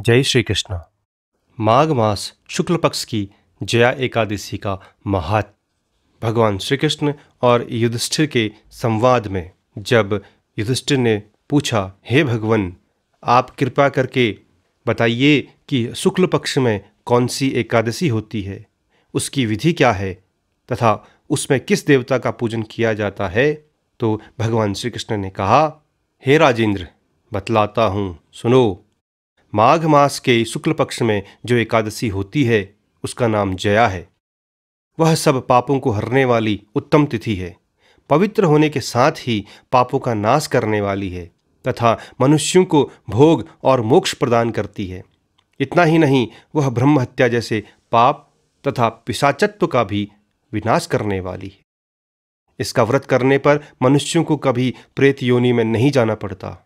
जय श्री कृष्ण माघ मास शुक्ल पक्ष की जया एकादशी का महात भगवान श्री कृष्ण और युधिष्ठिर के संवाद में जब युधिष्ठिर ने पूछा हे भगवान आप कृपा करके बताइए कि शुक्ल पक्ष में कौन सी एकादशी होती है उसकी विधि क्या है तथा उसमें किस देवता का पूजन किया जाता है तो भगवान श्री कृष्ण ने कहा हे राजेंद्र बतलाता हूँ सुनो माघ मास के शुक्ल पक्ष में जो एकादशी होती है उसका नाम जया है वह सब पापों को हरने वाली उत्तम तिथि है पवित्र होने के साथ ही पापों का नाश करने वाली है तथा मनुष्यों को भोग और मोक्ष प्रदान करती है इतना ही नहीं वह ब्रह्म हत्या जैसे पाप तथा पिशाचत्व का भी विनाश करने वाली है इसका व्रत करने पर मनुष्यों को कभी प्रेत योनि में नहीं जाना पड़ता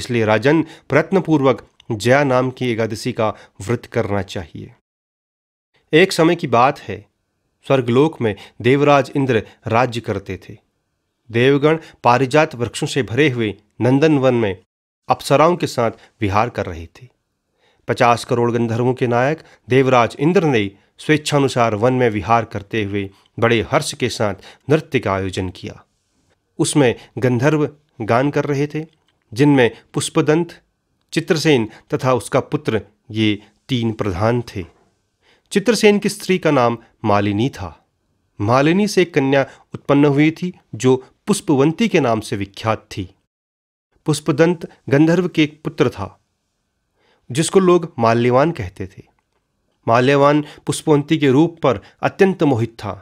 इसलिए राजन प्रयत्नपूर्वक जया नाम की एकादशी का व्रत करना चाहिए एक समय की बात है स्वर्गलोक में देवराज इंद्र राज्य करते थे देवगण पारिजात वृक्षों से भरे हुए नंदनवन में अप्सराओं के साथ विहार कर रहे थे पचास करोड़ गंधर्वों के नायक देवराज इंद्र ने स्वेच्छानुसार वन में विहार करते हुए बड़े हर्ष के साथ नृत्य का आयोजन किया उसमें गंधर्व गान कर रहे थे जिनमें पुष्पदंत चित्रसेन तथा उसका पुत्र ये तीन प्रधान थे चित्रसेन की स्त्री का नाम मालिनी था मालिनी से एक कन्या उत्पन्न हुई थी जो पुष्पवंती के नाम से विख्यात थी पुष्पदंत गंधर्व के एक पुत्र था जिसको लोग माल्यवान कहते थे माल्यवान पुष्पवंती के रूप पर अत्यंत मोहित था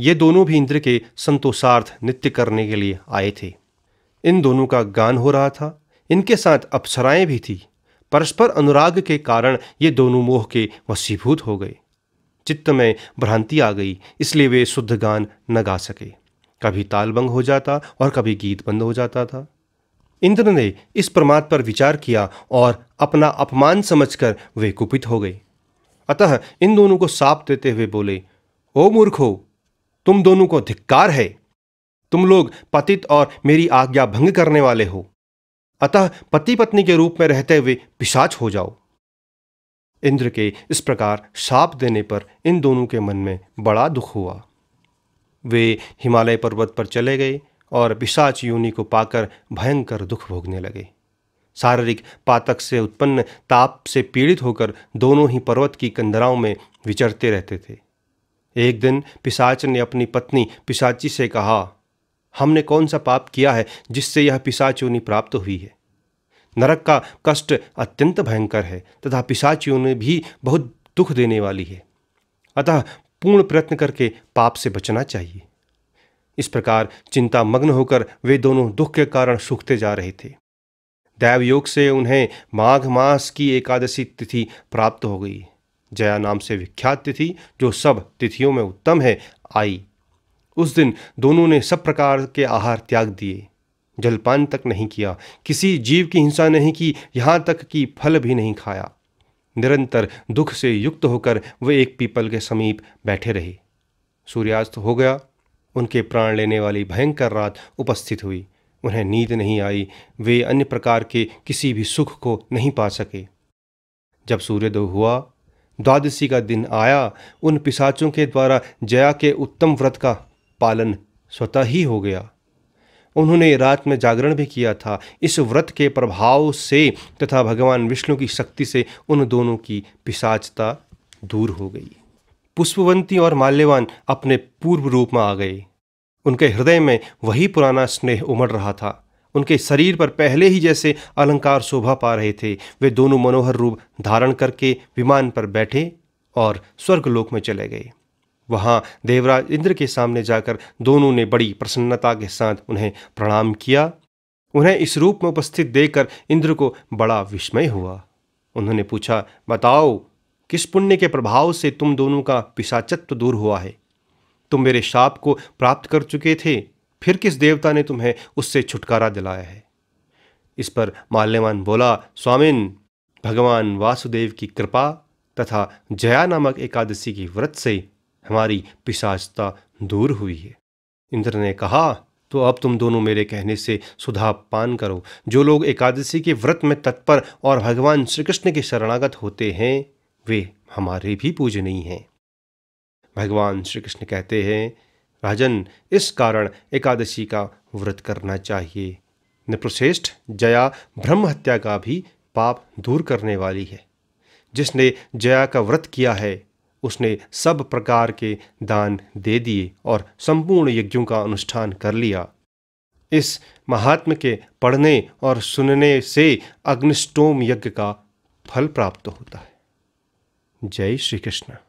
ये दोनों भी इंद्र के संतोषार्थ नृत्य करने के लिए आए थे इन दोनों का गान हो रहा था इनके साथ अप्सराएं भी थी परस्पर अनुराग के कारण ये दोनों मोह के वसीभूत हो गए चित्त में भ्रांति आ गई इसलिए वे शुद्ध गान न गा सके कभी तालबंग हो जाता और कभी गीत बंद हो जाता था इंद्र ने इस प्रमाद पर विचार किया और अपना अपमान समझकर वे कुपित हो गए अतः इन दोनों को साप देते हुए बोले ओ मूर्खो तुम दोनों को धिक्कार है तुम लोग पतित और मेरी आज्ञा भंग करने वाले हो अतः पति पत्नी के रूप में रहते हुए पिशाच हो जाओ इंद्र के इस प्रकार साप देने पर इन दोनों के मन में बड़ा दुख हुआ वे हिमालय पर्वत पर चले गए और पिशाच योनि को पाकर भयंकर दुख भोगने लगे शारीरिक पातक से उत्पन्न ताप से पीड़ित होकर दोनों ही पर्वत की कंदराओं में विचरते रहते थे एक दिन पिशाच ने अपनी पत्नी पिशाची से कहा हमने कौन सा पाप किया है जिससे यह पिसाचूनी प्राप्त हुई है नरक का कष्ट अत्यंत भयंकर है तथा पिशाचियों भी बहुत दुख देने वाली है अतः पूर्ण प्रयत्न करके पाप से बचना चाहिए इस प्रकार चिंता मग्न होकर वे दोनों दुख के कारण सूखते जा रहे थे दैवयोग से उन्हें माघ मास की एकादशी तिथि प्राप्त हो गई जया नाम से विख्यात तिथि जो सब तिथियों में उत्तम है आई उस दिन दोनों ने सब प्रकार के आहार त्याग दिए जलपान तक नहीं किया किसी जीव की हिंसा नहीं की यहाँ तक कि फल भी नहीं खाया निरंतर दुख से युक्त होकर वे एक पीपल के समीप बैठे रहे सूर्यास्त हो गया उनके प्राण लेने वाली भयंकर रात उपस्थित हुई उन्हें नींद नहीं आई वे अन्य प्रकार के किसी भी सुख को नहीं पा सके जब सूर्योदय हुआ द्वादशी का दिन आया उन पिसाचों के द्वारा जया के उत्तम व्रत का पालन स्वतः ही हो गया उन्होंने रात में जागरण भी किया था इस व्रत के प्रभाव से तथा भगवान विष्णु की शक्ति से उन दोनों की पिशाचता दूर हो गई पुष्पवंती और माल्यवान अपने पूर्व रूप में आ गए उनके हृदय में वही पुराना स्नेह उमड़ रहा था उनके शरीर पर पहले ही जैसे अलंकार शोभा पा रहे थे वे दोनों मनोहर रूप धारण करके विमान पर बैठे और स्वर्गलोक में चले गए वहाँ देवराज इंद्र के सामने जाकर दोनों ने बड़ी प्रसन्नता के साथ उन्हें प्रणाम किया उन्हें इस रूप में उपस्थित देखकर इंद्र को बड़ा विस्मय हुआ उन्होंने पूछा बताओ किस पुण्य के प्रभाव से तुम दोनों का पिशाचत्व दूर हुआ है तुम मेरे शाप को प्राप्त कर चुके थे फिर किस देवता ने तुम्हें उससे छुटकारा दिलाया है इस पर माल्यवान बोला स्वामिन भगवान वासुदेव की कृपा तथा जया नामक एकादशी की व्रत से हमारी पिशाचता दूर हुई है इंद्र ने कहा तो अब तुम दोनों मेरे कहने से सुधा पान करो जो लोग एकादशी के व्रत में तत्पर और भगवान श्री कृष्ण के शरणागत होते हैं वे हमारे भी पूजनीय हैं भगवान श्री कृष्ण कहते हैं राजन इस कारण एकादशी का व्रत करना चाहिए नृप्रश्रेष्ठ जया ब्रह्म हत्या का भी पाप दूर करने वाली है जिसने जया का व्रत किया है उसने सब प्रकार के दान दे दिए और संपूर्ण यज्ञों का अनुष्ठान कर लिया इस महात्म के पढ़ने और सुनने से अग्निस्टोम यज्ञ का फल प्राप्त होता है जय श्री कृष्ण